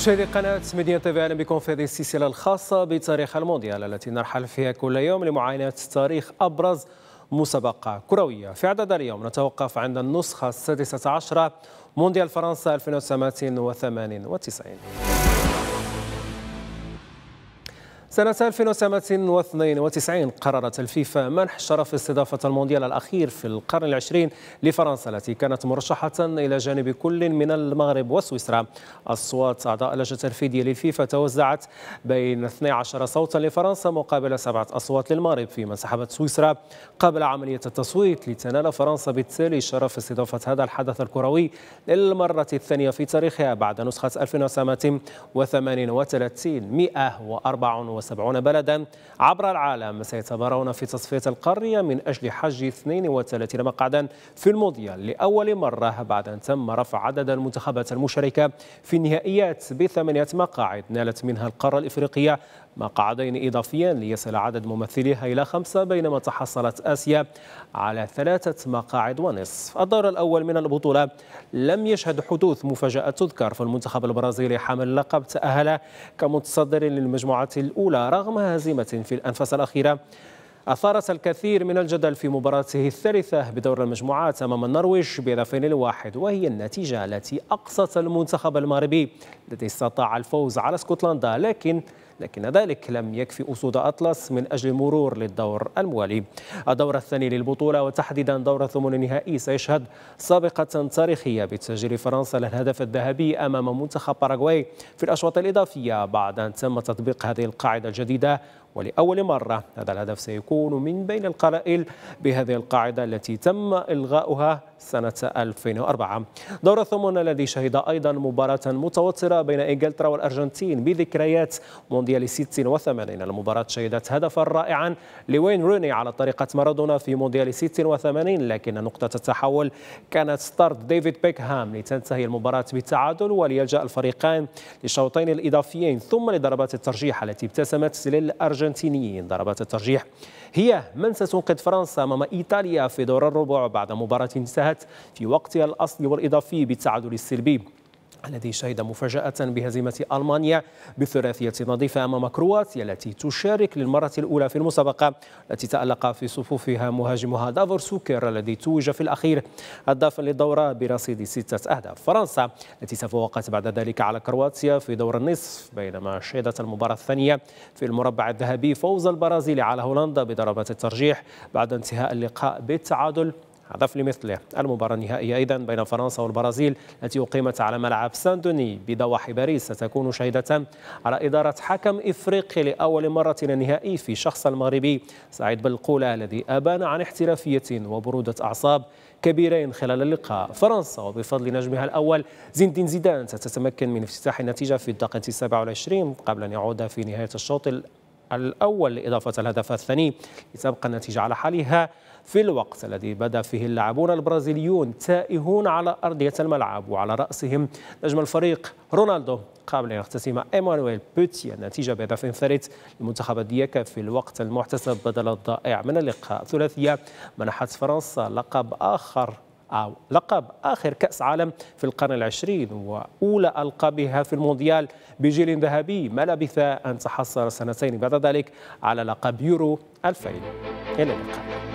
مشاهدي قناة مدينة تيفي أهلا بكم في هذه السلسلة الخاصة بتاريخ المونديال التي نرحل فيها كل يوم لمعاينة تاريخ أبرز مسابقة كروية في عدد اليوم نتوقف عند النسخة السادسة عشرة مونديال فرنسا 1998 سنة 1992 قررت الفيفا منح شرف استضافة المونديال الأخير في القرن العشرين لفرنسا التي كانت مرشحة إلى جانب كل من المغرب وسويسرا أصوات أعضاء لجنة الفيديا للفيفا توزعت بين 12 صوتا لفرنسا مقابل سبعة أصوات للمغرب فيما انسحبت سويسرا قبل عملية التصويت لتنال فرنسا بالتالي شرف استضافة هذا الحدث الكروي للمرة الثانية في تاريخها بعد نسخة 1938 134 وسبعون بلدا عبر العالم سيتمارون في تصفية القارية من أجل حج 32 مقعدا في المونديال لأول مرة بعد أن تم رفع عدد المنتخبات المشاركة في النهائيات بثمانية مقاعد نالت منها القارة الإفريقية مقعدين إضافيين ليصل عدد ممثليها إلى خمسة بينما تحصلت آسيا على ثلاثة مقاعد ونصف الدور الأول من البطولة لم يشهد حدوث مفاجأة تذكر فالمنتخب البرازيلي حامل اللقب تأهل كمتصدر للمجموعة الأولى رغم هزيمة في الأنفاس الأخيرة أثارت الكثير من الجدل في مباراته الثالثة بدور المجموعات أمام النرويج بهدفين الواحد وهي النتيجة التي أقصت المنتخب المغربي الذي استطاع الفوز على اسكتلندا لكن لكن ذلك لم يكفئ أسود أطلس من أجل المرور للدور الموالي الدور الثاني للبطولة وتحديدا دور الثمن النهائي سيشهد سابقة تاريخية بتسجيل فرنسا للهدف الذهبي أمام منتخب باراغواي في الأشواط الإضافية بعد أن تم تطبيق هذه القاعدة الجديدة ولأول مرة هذا الهدف سيكون من بين القلائل بهذه القاعدة التي تم إلغاؤها سنة 2004 دور الثمن الذي شهد أيضا مباراة متوترة بين إنجلترا والأرجنتين بذكريات مونديال 86 المباراة شهدت هدفا رائعا لوين روني على طريقة مارادونا في مونديال 86 لكن نقطة التحول كانت طرد ديفيد بيكهام لتنتهي المباراة بالتعادل وليلجأ الفريقان للشوطين الإضافيين ثم لضربات الترجيح التي ابتسمت للأرجنتين الأرجنتينيين ضربات الترجيح هي من ستنقذ فرنسا أمام إيطاليا في دور الربع بعد مباراة انتهت في وقتها الأصلي والإضافي بالتعادل السلبي الذي شهد مفاجأة بهزيمة ألمانيا بثلاثية نظيفة أمام كرواتيا التي تشارك للمرة الأولى في المسابقة التي تألق في صفوفها مهاجمها دافور سوكر الذي توج في الأخير هدافا للدورة برصيد ستة أهداف فرنسا التي تفوقت بعد ذلك على كرواتيا في دور النصف بينما شهدت المباراة الثانية في المربع الذهبي فوز البرازيل على هولندا بضربات الترجيح بعد انتهاء اللقاء بالتعادل هدف لمثله المباراة النهائية أيضا بين فرنسا والبرازيل التي أقيمت على ملعب سان دوني بضواحي باريس ستكون شهيدة على إدارة حكم إفريقي لأول مرة النهائي في شخص المغربي سعيد بالقولة الذي أبان عن احترافية وبرودة أعصاب كبيرين خلال اللقاء فرنسا وبفضل نجمها الأول زين دين زيدان ستتمكن من افتتاح النتيجة في الدقيقة 27 قبل أن يعود في نهاية الشوط الأول إضافة الهدف الثاني لتبقى النتيجة على حالها في الوقت الذي بدا فيه اللاعبون البرازيليون تائهون على أرضية الملعب وعلى رأسهم نجم الفريق رونالدو قبل أن يختتم إيمانويل بوتي النتيجة بهدف ثالث لمنتخب دياكا في الوقت المحتسب بدل الضائع من اللقاء ثلاثية منحت فرنسا لقب آخر أو آه، لقب آخر كأس عالم في القرن العشرين وأولى ألقابها في المونديال بجيل ذهبي ما لبث أن تحصل سنتين بعد ذلك على لقب يورو 2000 إلى اللقاء